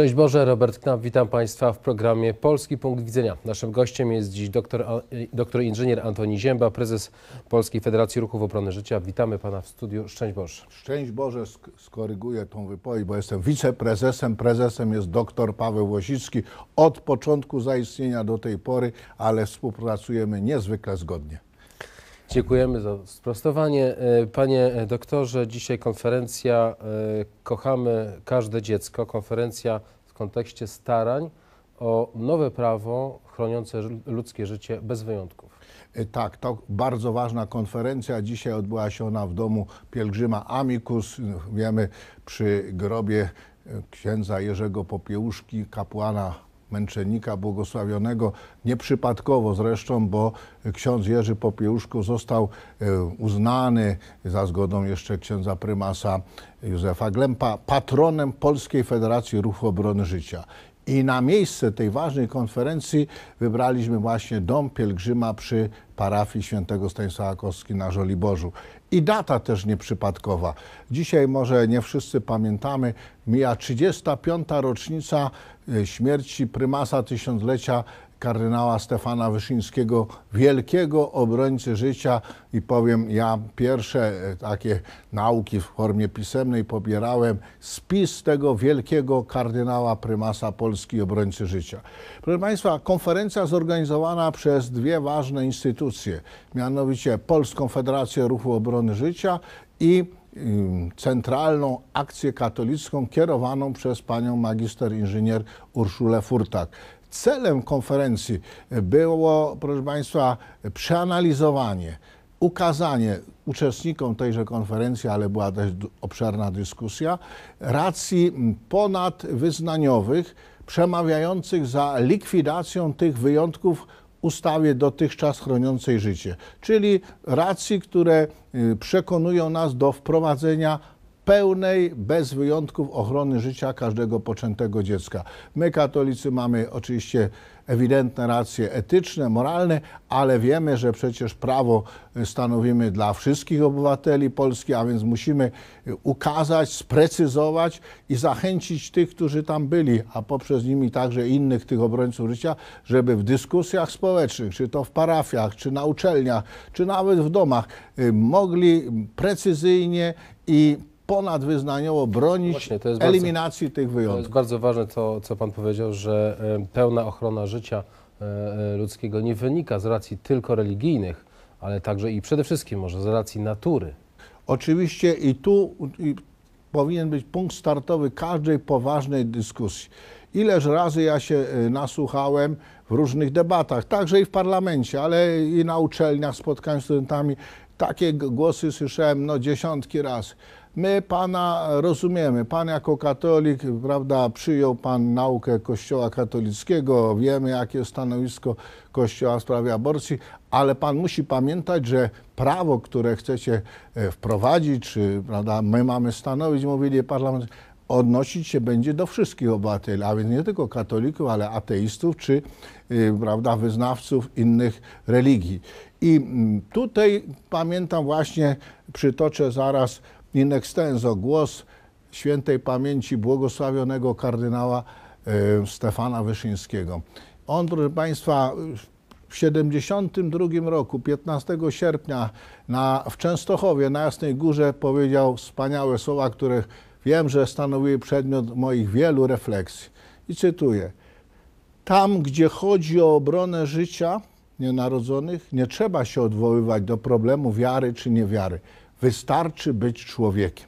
Szczęść Boże, Robert Knapp, witam Państwa w programie Polski Punkt Widzenia. Naszym gościem jest dziś doktor, doktor inżynier Antoni Zięba, prezes Polskiej Federacji Ruchów Obrony Życia. Witamy Pana w studiu. Szczęść Boże. Szczęść Boże, sk skoryguję tą wypowiedź, bo jestem wiceprezesem. Prezesem jest doktor Paweł Łosicki od początku zaistnienia do tej pory, ale współpracujemy niezwykle zgodnie. Dziękujemy za sprostowanie. E, panie e, doktorze, dzisiaj konferencja e, Kochamy każde dziecko, konferencja w kontekście starań o nowe prawo chroniące ludzkie życie bez wyjątków. Tak, to bardzo ważna konferencja. Dzisiaj odbyła się ona w domu pielgrzyma Amicus, wiemy, przy grobie księdza Jerzego Popiełuszki, kapłana męczennika błogosławionego, nieprzypadkowo zresztą, bo ksiądz Jerzy Popiełuszko został e, uznany za zgodą jeszcze księdza prymasa Józefa Glempa patronem Polskiej Federacji Ruchu Obrony Życia. I na miejsce tej ważnej konferencji wybraliśmy właśnie dom pielgrzyma przy parafii świętego Stanisława Kowski na Żoliborzu. I data też nieprzypadkowa. Dzisiaj może nie wszyscy pamiętamy, mija 35. rocznica e, śmierci prymasa tysiąclecia kardynała Stefana Wyszyńskiego, wielkiego obrońcy życia i powiem, ja pierwsze e, takie nauki w formie pisemnej pobierałem spis tego wielkiego kardynała prymasa Polski obrońcy życia. Proszę Państwa, konferencja zorganizowana przez dwie ważne instytucje, mianowicie Polską Federację Ruchu Obrony Życia i centralną akcję katolicką kierowaną przez panią magister inżynier Urszulę Furtak. Celem konferencji było, proszę Państwa, przeanalizowanie, ukazanie uczestnikom tejże konferencji, ale była też obszerna dyskusja, racji ponadwyznaniowych przemawiających za likwidacją tych wyjątków ustawie dotychczas chroniącej życie, czyli racji, które y, przekonują nas do wprowadzenia pełnej, bez wyjątków ochrony życia każdego poczętego dziecka. My, katolicy, mamy oczywiście ewidentne racje etyczne, moralne, ale wiemy, że przecież prawo y, stanowimy dla wszystkich obywateli Polski, a więc musimy y, ukazać, sprecyzować i zachęcić tych, którzy tam byli, a poprzez nimi także innych tych obrońców życia, żeby w dyskusjach społecznych, czy to w parafiach, czy na uczelniach, czy nawet w domach, y, mogli precyzyjnie i ponadwyznaniowo bronić Właśnie, eliminacji bardzo, tych wyjątków. To jest bardzo ważne to, co Pan powiedział, że pełna ochrona życia e, e, ludzkiego nie wynika z racji tylko religijnych, ale także i przede wszystkim może z racji natury. Oczywiście i tu i powinien być punkt startowy każdej poważnej dyskusji. Ileż razy ja się e, nasłuchałem w różnych debatach, także i w parlamencie, ale i na uczelniach, spotkaniach z studentami, takie głosy słyszałem no dziesiątki razy. My Pana rozumiemy. Pan jako katolik, prawda, przyjął Pan naukę Kościoła katolickiego, wiemy jakie stanowisko Kościoła w sprawie aborcji, ale Pan musi pamiętać, że prawo, które chcecie e, wprowadzić, czy prawda, my mamy stanowić, mówili parlament, odnosić się będzie do wszystkich obywateli, a więc nie tylko katolików, ale ateistów czy e, prawda, wyznawców innych religii. I mm, tutaj pamiętam właśnie, przytoczę zaraz in extenso głos świętej pamięci błogosławionego kardynała e, Stefana Wyszyńskiego. On, proszę Państwa, w 1972 roku, 15 sierpnia, na, w Częstochowie, na Jasnej Górze, powiedział wspaniałe słowa, których wiem, że stanowiły przedmiot moich wielu refleksji. I cytuję: Tam, gdzie chodzi o obronę życia nienarodzonych, nie trzeba się odwoływać do problemu wiary czy niewiary. Wystarczy być człowiekiem.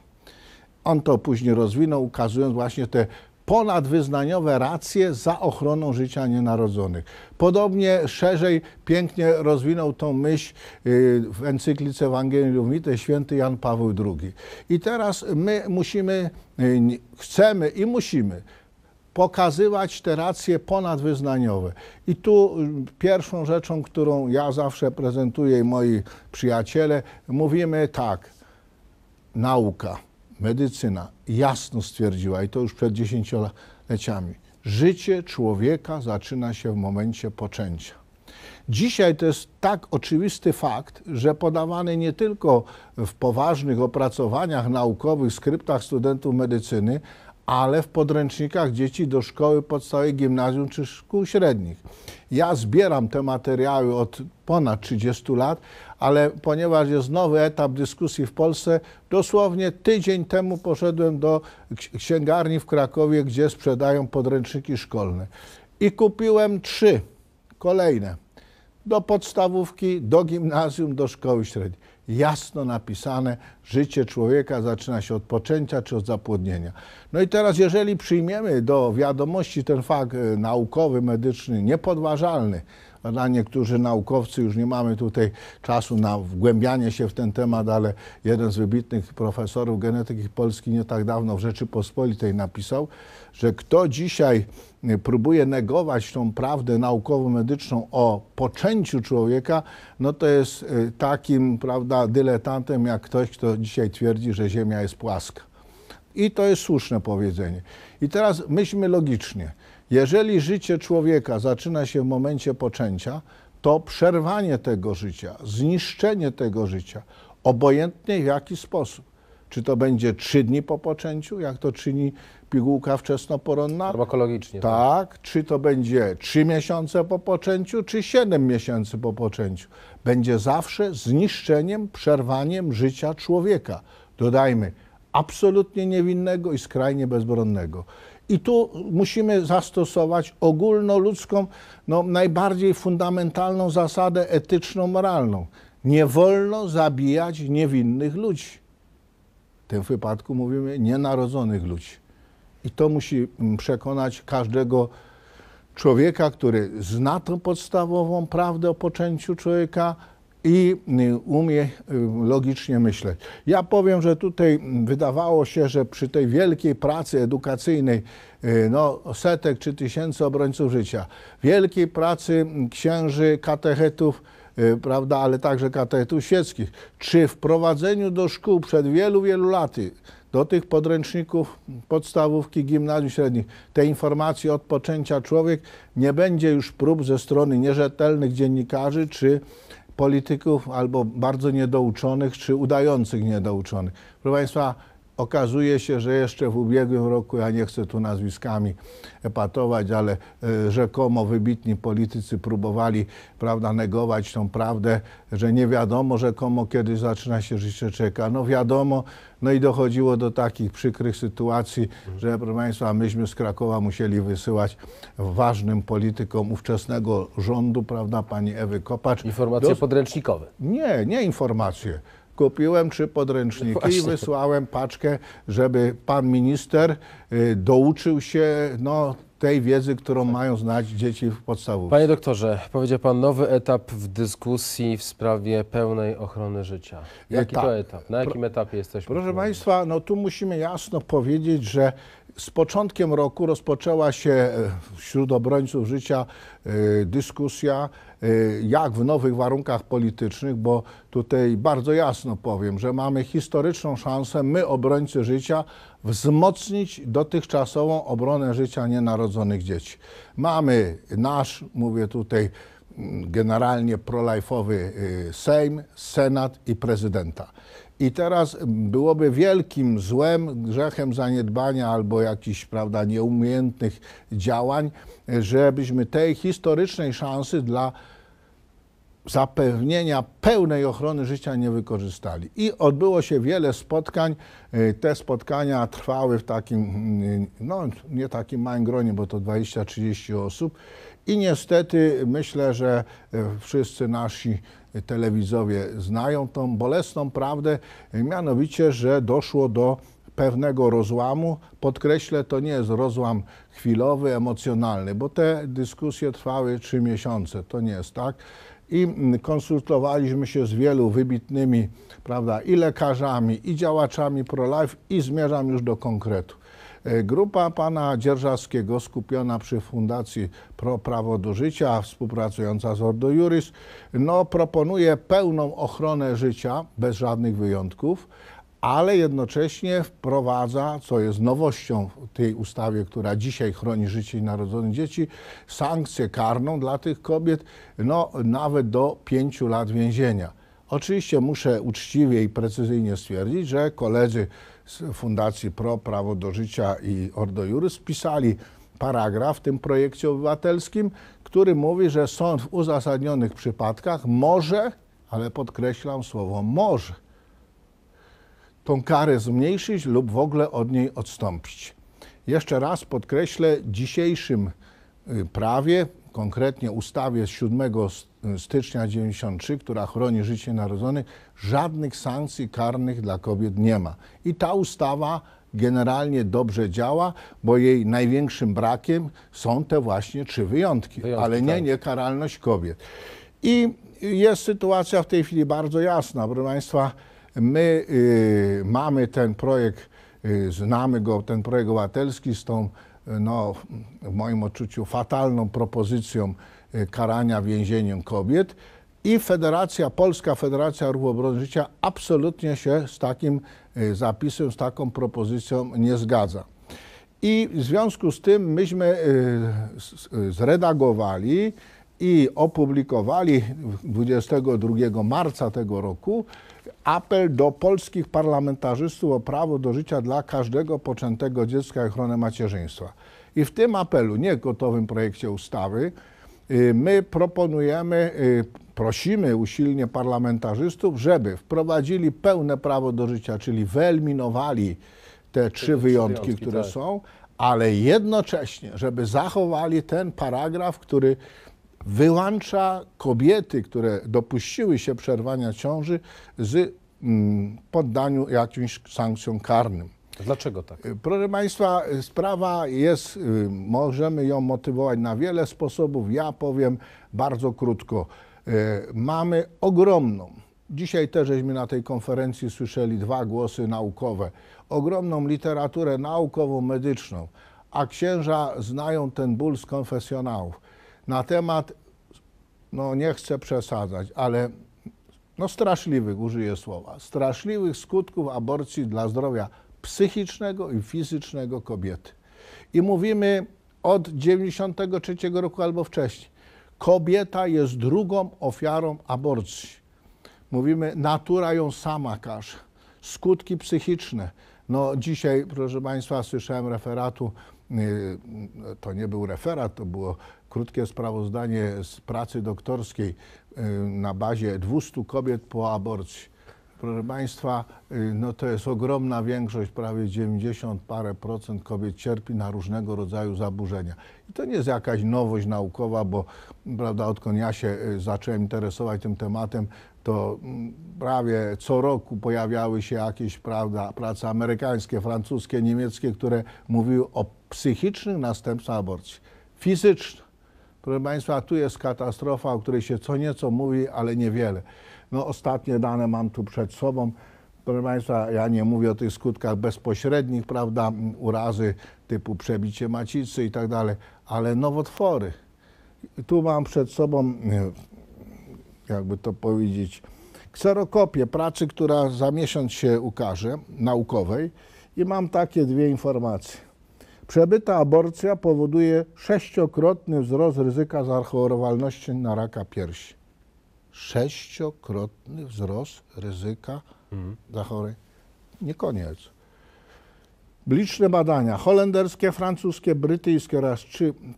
On to później rozwinął, ukazując właśnie te ponadwyznaniowe racje za ochroną życia nienarodzonych. Podobnie szerzej pięknie rozwinął tą myśl y, w encyklice Ewangelii Lumite święty Jan Paweł II. I teraz my musimy, y, chcemy i musimy pokazywać te racje ponadwyznaniowe. I tu y, pierwszą rzeczą, którą ja zawsze prezentuję i moi przyjaciele, mówimy tak, nauka, medycyna jasno stwierdziła, i to już przed dziesięcioleciami, życie człowieka zaczyna się w momencie poczęcia. Dzisiaj to jest tak oczywisty fakt, że podawany nie tylko w poważnych opracowaniach naukowych, skryptach studentów medycyny, ale w podręcznikach dzieci do szkoły podstawowej, gimnazjum czy szkół średnich. Ja zbieram te materiały od ponad 30 lat, ale ponieważ jest nowy etap dyskusji w Polsce, dosłownie tydzień temu poszedłem do księgarni w Krakowie, gdzie sprzedają podręczniki szkolne. I kupiłem trzy kolejne do podstawówki, do gimnazjum, do szkoły średniej jasno napisane, życie człowieka zaczyna się od poczęcia czy od zapłodnienia. No i teraz, jeżeli przyjmiemy do wiadomości ten fakt e, naukowy, medyczny, niepodważalny, dla niektórzy naukowcy, już nie mamy tutaj czasu na wgłębianie się w ten temat, ale jeden z wybitnych profesorów genetyki Polski nie tak dawno w Rzeczypospolitej napisał, że kto dzisiaj e, próbuje negować tą prawdę naukowo-medyczną o poczęciu człowieka, no to jest e, takim, prawda, dyletantem jak ktoś, kto dzisiaj twierdzi, że Ziemia jest płaska. I to jest słuszne powiedzenie. I teraz myślmy logicznie. Jeżeli życie człowieka zaczyna się w momencie poczęcia, to przerwanie tego życia, zniszczenie tego życia, obojętnie w jaki sposób. Czy to będzie trzy dni po poczęciu, jak to czyni pigułka wczesnoporonna? Farmakologicznie. Tak. tak. Czy to będzie trzy miesiące po poczęciu, czy siedem miesięcy po poczęciu? Będzie zawsze zniszczeniem, przerwaniem życia człowieka. Dodajmy, absolutnie niewinnego i skrajnie bezbronnego. I tu musimy zastosować ogólnoludzką, no, najbardziej fundamentalną zasadę etyczno-moralną. Nie wolno zabijać niewinnych ludzi. W tym wypadku mówimy nienarodzonych ludzi. I to musi mm, przekonać każdego człowieka, który zna tą podstawową prawdę o poczęciu człowieka, i y, umie y, logicznie myśleć. Ja powiem, że tutaj wydawało się, że przy tej wielkiej pracy edukacyjnej y, no, setek czy tysięcy obrońców życia, wielkiej pracy księży, katechetów, prawda, ale także katechetów świeckich, czy wprowadzeniu do szkół przed wielu, wielu laty do tych podręczników podstawówki gimnazjum średnich te informacje od poczęcia człowiek nie będzie już prób ze strony nierzetelnych dziennikarzy czy polityków albo bardzo niedouczonych czy udających niedouczonych. Proszę Państwa, Okazuje się, że jeszcze w ubiegłym roku, ja nie chcę tu nazwiskami epatować, ale e, rzekomo wybitni politycy próbowali prawda, negować tą prawdę, że nie wiadomo rzekomo, kiedy zaczyna się życie czeka. No wiadomo, no i dochodziło do takich przykrych sytuacji, że proszę Państwa, myśmy z Krakowa musieli wysyłać ważnym politykom ówczesnego rządu, prawda, pani Ewy Kopacz. Informacje do... podręcznikowe. Nie, nie informacje. Kupiłem trzy podręczniki Właśnie. i wysłałem paczkę, żeby pan minister y, douczył się no, tej wiedzy, którą mają znać dzieci w podstawówce. Panie doktorze, powiedział pan nowy etap w dyskusji w sprawie pełnej ochrony życia. Jaki Eta- to etap? Na jakim etapie jesteśmy? Proszę państwa, no tu musimy jasno powiedzieć, że z początkiem roku rozpoczęła się e, wśród obrońców życia e, dyskusja, e, jak w nowych warunkach politycznych, bo tutaj bardzo jasno powiem, że mamy historyczną szansę, my obrońcy życia, wzmocnić dotychczasową obronę życia nienarodzonych dzieci. Mamy nasz, mówię tutaj, generalnie prolife'owy y, Sejm, Senat i prezydenta. I teraz y, byłoby wielkim złem, grzechem zaniedbania albo jakichś prawda, nieumiejętnych działań, żebyśmy tej historycznej szansy dla zapewnienia pełnej ochrony życia nie wykorzystali. I odbyło się wiele spotkań. Y, te spotkania trwały w takim, no nie takim małym gronie, bo to 20-30 osób. I niestety myślę, że e, wszyscy nasi telewizowie znają tą bolesną prawdę, mianowicie, że doszło do pewnego rozłamu. Podkreślę, to nie jest rozłam chwilowy, emocjonalny, bo te dyskusje trwały trzy miesiące, to nie jest tak. I mm, konsultowaliśmy się z wielu wybitnymi, prawda, i lekarzami, i działaczami pro-life, i zmierzam już do konkretu. E, grupa pana Dzierżawskiego skupiona przy Fundacji Pro Prawo do Życia, współpracująca z Ordo Juris, no, proponuje pełną ochronę życia bez żadnych wyjątków, ale jednocześnie wprowadza, co jest nowością w tej ustawie, która dzisiaj chroni życie i narodzone dzieci, sankcję karną dla tych kobiet, no nawet do pięciu lat więzienia. Oczywiście muszę uczciwie i precyzyjnie stwierdzić, że koledzy z Fundacji Pro Prawo do Życia i Ordo Juris pisali paragraf w tym projekcie obywatelskim, który mówi, że sąd w uzasadnionych przypadkach może, ale podkreślam słowo może, tą karę zmniejszyć lub w ogóle od niej odstąpić. Jeszcze raz podkreślę, dzisiejszym y, prawie konkretnie ustawie z 7 stycznia 93, która chroni życie narodzonych, żadnych sankcji karnych dla kobiet nie ma. I ta ustawa generalnie dobrze działa, bo jej największym brakiem są te właśnie trzy wyjątki, wyjątki ale nie tak. niekaralność kobiet. I jest sytuacja w tej chwili bardzo jasna. Proszę Państwa, my y, mamy ten projekt, y, znamy go, ten projekt obywatelski z tą no, w moim odczuciu fatalną propozycją e, karania więzieniem kobiet. I Federacja Polska, Federacja Ruchu Obrony Życia absolutnie się z takim e, zapisem, z taką propozycją nie zgadza. I w związku z tym myśmy e, zredagowali i opublikowali 22 marca tego roku apel do polskich parlamentarzystów o prawo do życia dla każdego poczętego dziecka i ochronę macierzyństwa. I w tym apelu, nie gotowym projekcie ustawy, y, my proponujemy, y, prosimy usilnie parlamentarzystów, żeby wprowadzili pełne prawo do życia, czyli wyeliminowali te trzy wyjątki, które tak. są, ale jednocześnie, żeby zachowali ten paragraf, który wyłącza kobiety, które dopuściły się przerwania ciąży z mm, poddaniu jakimś sankcjom karnym. Dlaczego tak? Y, proszę Państwa, sprawa jest, y, możemy ją motywować na wiele sposobów. Ja powiem bardzo krótko. Y, mamy ogromną, dzisiaj też żeśmy na tej konferencji słyszeli dwa głosy naukowe, ogromną literaturę naukową, medyczną, a księża znają ten ból z konfesjonałów na temat, no nie chcę przesadzać, ale no straszliwych, użyję słowa, straszliwych skutków aborcji dla zdrowia psychicznego i fizycznego kobiety. I mówimy od 93 roku albo wcześniej. Kobieta jest drugą ofiarą aborcji. Mówimy, natura ją sama każe. Skutki psychiczne. No dzisiaj, proszę Państwa, słyszałem referatu Y, to nie był referat, to było krótkie sprawozdanie z pracy doktorskiej y, na bazie 200 kobiet po aborcji. Proszę Państwa, y, no to jest ogromna większość, prawie 90 parę procent kobiet cierpi na różnego rodzaju zaburzenia. I to nie jest jakaś nowość naukowa, bo prawda, odkąd ja się zacząłem interesować tym tematem, to mm, prawie co roku pojawiały się jakieś prawda, prace amerykańskie, francuskie, niemieckie, które mówiły o psychicznych następstw aborcji, fizycznych. Proszę Państwa, tu jest katastrofa, o której się co nieco mówi, ale niewiele. No ostatnie dane mam tu przed sobą. Proszę Państwa, ja nie mówię o tych skutkach bezpośrednich, prawda, urazy typu przebicie macicy i tak dalej, ale nowotwory. I tu mam przed sobą, e, jakby to powiedzieć, kserokopię pracy, która za miesiąc się ukaże, naukowej i mam takie dwie informacje. Przebyta aborcja powoduje sześciokrotny wzrost ryzyka zachorowalności na raka piersi. Sześciokrotny wzrost ryzyka mhm. zachorowań. Nie koniec. Liczne badania holenderskie, francuskie, brytyjskie oraz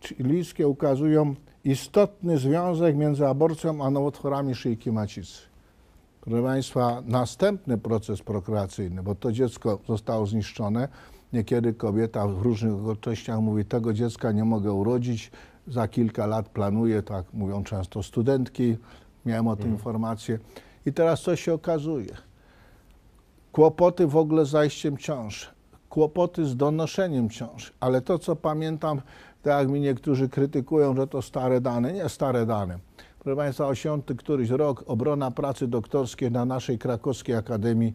chilijskie ukazują istotny związek między aborcją a nowotworami szyjki macicy. Proszę Państwa, następny proces prokreacyjny, bo to dziecko zostało zniszczone, Niekiedy kobieta w różnych okolicznościach mówi, tego dziecka nie mogę urodzić, za kilka lat planuję, tak mówią często studentki, miałem o tym mhm. informację. I teraz co się okazuje? Kłopoty w ogóle z zajściem ciąż, kłopoty z donoszeniem ciąż ale to co pamiętam, tak jak mi niektórzy krytykują, że to stare dane, nie stare dane. Proszę Państwa, 80 któryś rok, obrona pracy doktorskiej na naszej krakowskiej akademii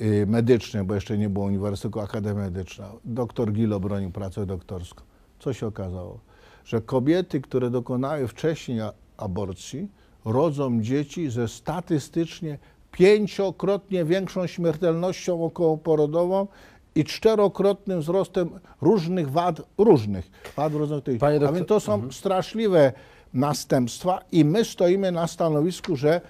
Y, medyczny, bo jeszcze nie było Uniwersytetu akademia Medyczna. Doktor Gil obronił pracę doktorską. Co się okazało? Że kobiety, które dokonały wcześniej aborcji, rodzą dzieci ze statystycznie pięciokrotnie większą śmiertelnością okołoporodową i czterokrotnym wzrostem różnych wad różnych. Wad różnych tych. A więc to są mhm. straszliwe następstwa i my stoimy na stanowisku, że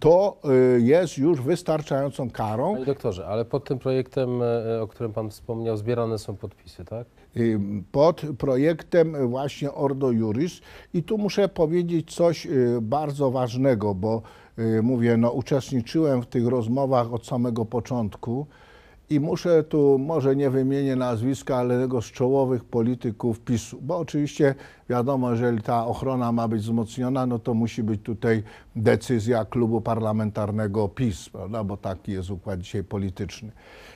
to y, jest już wystarczającą karą. Panie doktorze, ale pod tym projektem, e, e, o którym Pan wspomniał, zbierane są podpisy, tak? Y, pod projektem właśnie Ordo Juris. I tu muszę powiedzieć coś y, bardzo ważnego, bo mówię, no uczestniczyłem w tych rozmowach od samego początku. I muszę tu, może nie wymienię nazwiska, ale jednego z czołowych polityków PiSu, bo oczywiście wiadomo, jeżeli ta ochrona ma być wzmocniona, no to musi być tutaj decyzja klubu parlamentarnego PiS, prawda? bo taki jest układ dzisiaj polityczny.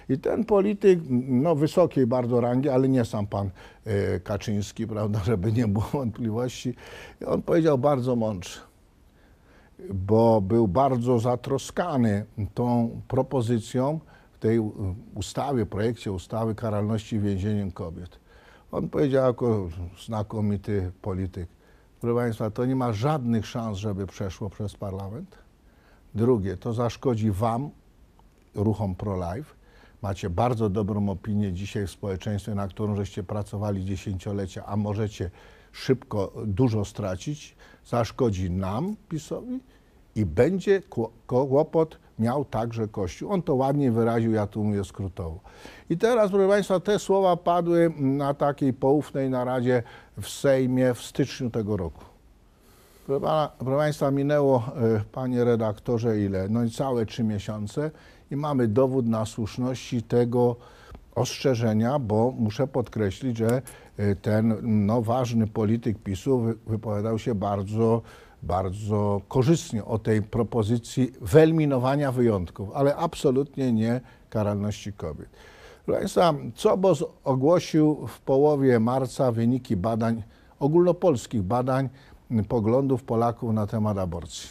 I ten polityk, no wysokiej bardzo rangi, ale nie sam pan e, Kaczyński, prawda, żeby nie było wątpliwości, on powiedział bardzo mądrze bo był bardzo zatroskany tą propozycją, tej e, ustawie, projekcie ustawy karalności więzieniem kobiet. On powiedział jako znakomity polityk, proszę Państwa, to nie ma żadnych szans, żeby przeszło przez parlament. Drugie, to zaszkodzi Wam, ruchom pro-life. Macie bardzo dobrą opinię dzisiaj w społeczeństwie, na którą żeście pracowali dziesięciolecia, a możecie szybko dużo stracić. Zaszkodzi nam, PiSowi i będzie kłopot miał także Kościół. On to ładnie wyraził, ja tu mówię skrótowo. I teraz, proszę Państwa, te słowa padły na takiej poufnej naradzie w Sejmie w styczniu tego roku. Proszę, pana, proszę Państwa, minęło, e, panie redaktorze, ile? No i całe trzy miesiące i mamy dowód na słuszności tego ostrzeżenia, bo muszę podkreślić, że e, ten no, ważny polityk PiSu wypowiadał się bardzo bardzo korzystnie o tej propozycji wyeliminowania wyjątków, ale absolutnie nie karalności kobiet. Proszę Państwa, COBOS ogłosił w połowie marca wyniki badań, ogólnopolskich badań mm, poglądów Polaków na temat aborcji.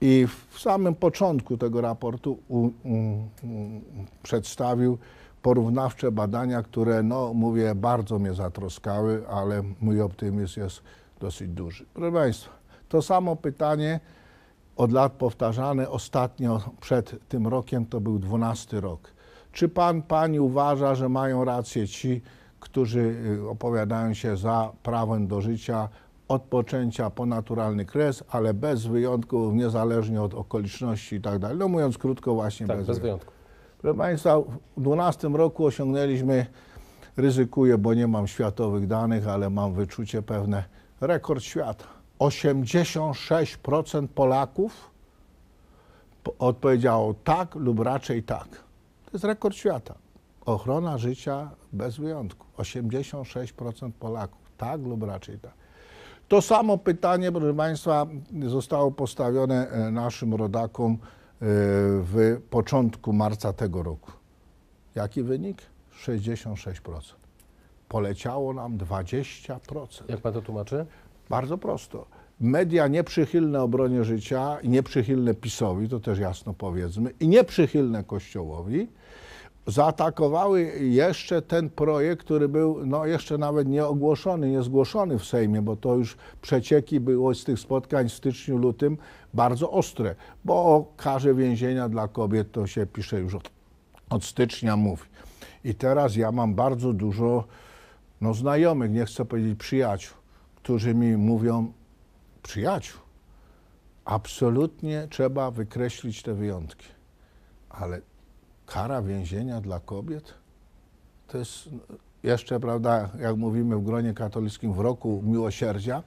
I w samym początku tego raportu u, u, u, przedstawił porównawcze badania, które, no mówię, bardzo mnie zatroskały, ale mój optymizm jest dosyć duży. Proszę Państwa, to samo pytanie od lat powtarzane, ostatnio przed tym rokiem to był 12 rok. Czy pan, pani uważa, że mają rację ci, którzy y, opowiadają się za prawem do życia, odpoczęcia po naturalny kres, ale bez wyjątku, niezależnie od okoliczności i tak dalej. No mówiąc krótko, właśnie tak, bez, bez wyjątku. Proszę Państwa, w 2012 roku osiągnęliśmy, ryzykuję, bo nie mam światowych danych, ale mam wyczucie pewne, rekord świata. 86% Polaków odpowiedziało tak lub raczej tak. To jest rekord świata. Ochrona życia bez wyjątku. 86% Polaków tak lub raczej tak. To samo pytanie, proszę Państwa, zostało postawione e, naszym rodakom e, w początku marca tego roku. Jaki wynik? 66%. Poleciało nam 20%. Jak pan to tłumaczy? Bardzo prosto. Media nieprzychylne obronie życia i nieprzychylne PiSowi, to też jasno powiedzmy, i nieprzychylne Kościołowi, zaatakowały jeszcze ten projekt, który był no, jeszcze nawet nie ogłoszony, nie zgłoszony w Sejmie, bo to już przecieki było z tych spotkań w styczniu, lutym bardzo ostre, bo o karze więzienia dla kobiet to się pisze już od, od stycznia, mówi. I teraz ja mam bardzo dużo no, znajomych, nie chcę powiedzieć przyjaciół, którzy mi mówią, przyjaciół, absolutnie trzeba wykreślić te wyjątki, ale kara więzienia dla kobiet to jest no, jeszcze, prawda, jak mówimy w gronie katolickim, w roku miłosierdzia.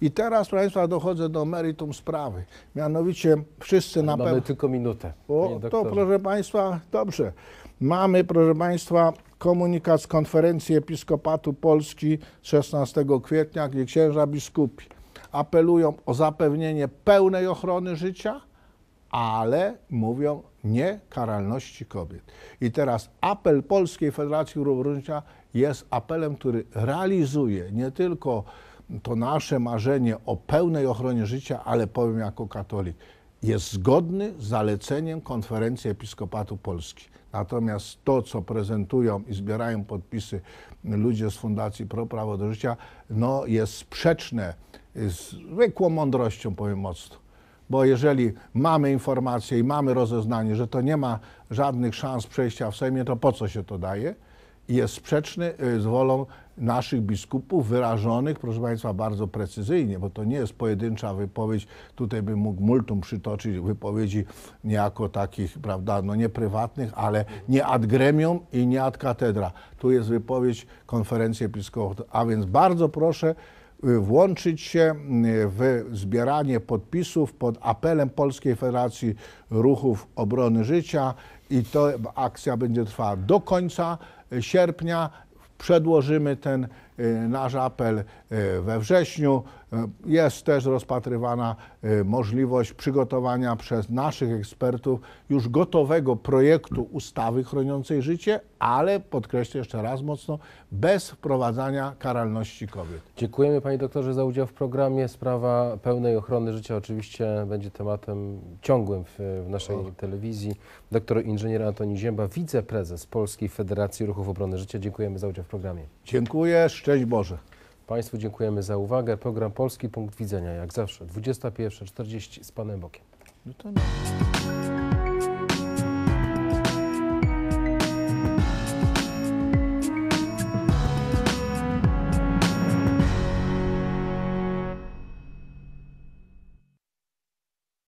I teraz, proszę Państwa, dochodzę do meritum sprawy. Mianowicie wszyscy na pewno... Mamy tylko minutę. O, to, proszę Państwa, dobrze. Mamy, proszę Państwa, komunikat z konferencji Episkopatu Polski 16 kwietnia, gdzie księża biskupi apelują o zapewnienie pełnej ochrony życia, ale mówią nie karalności kobiet. I teraz apel Polskiej Federacji Równorzędnia jest apelem, który realizuje nie tylko to nasze marzenie o pełnej ochronie życia, ale powiem jako katolik, jest zgodny z zaleceniem konferencji Episkopatu Polski. Natomiast to, co prezentują i zbierają podpisy ludzie z Fundacji Pro Prawo do Życia, no jest sprzeczne z zwykłą mądrością, powiem mocno. Bo jeżeli mamy informację i mamy rozeznanie, że to nie ma żadnych szans przejścia w Sejmie, to po co się to daje? Jest sprzeczny y, z wolą naszych biskupów wyrażonych, proszę Państwa, bardzo precyzyjnie, bo to nie jest pojedyncza wypowiedź. Tutaj bym mógł multum przytoczyć wypowiedzi niejako takich, prawda, no nie prywatnych, ale nie ad gremium i nie ad katedra. Tu jest wypowiedź konferencji episkopatu. A więc bardzo proszę y, włączyć się y, w zbieranie podpisów pod apelem Polskiej Federacji Ruchów Obrony Życia i to akcja będzie trwała do końca sierpnia przedłożymy ten Y, nasz apel y, we wrześniu. Y, jest też rozpatrywana możliwość przygotowania przez naszych ekspertów już gotowego projektu ustawy chroniącej życie, ale podkreślę jeszcze raz mocno, bez wprowadzania karalności kobiet. Dziękujemy Panie Doktorze za udział w programie. Sprawa pełnej ochrony życia oczywiście będzie tematem ciągłym w, w naszej o. Tak. telewizji. Doktor inżynier Antoni Zięba, wiceprezes Polskiej Federacji Ruchów Obrony Życia. Dziękujemy za udział w programie. Dziękuję. Szczęść Boże. Państwu dziękujemy za uwagę. Program Polski Punkt Widzenia, jak zawsze, 21.40 z Panem Bokiem. No to nie.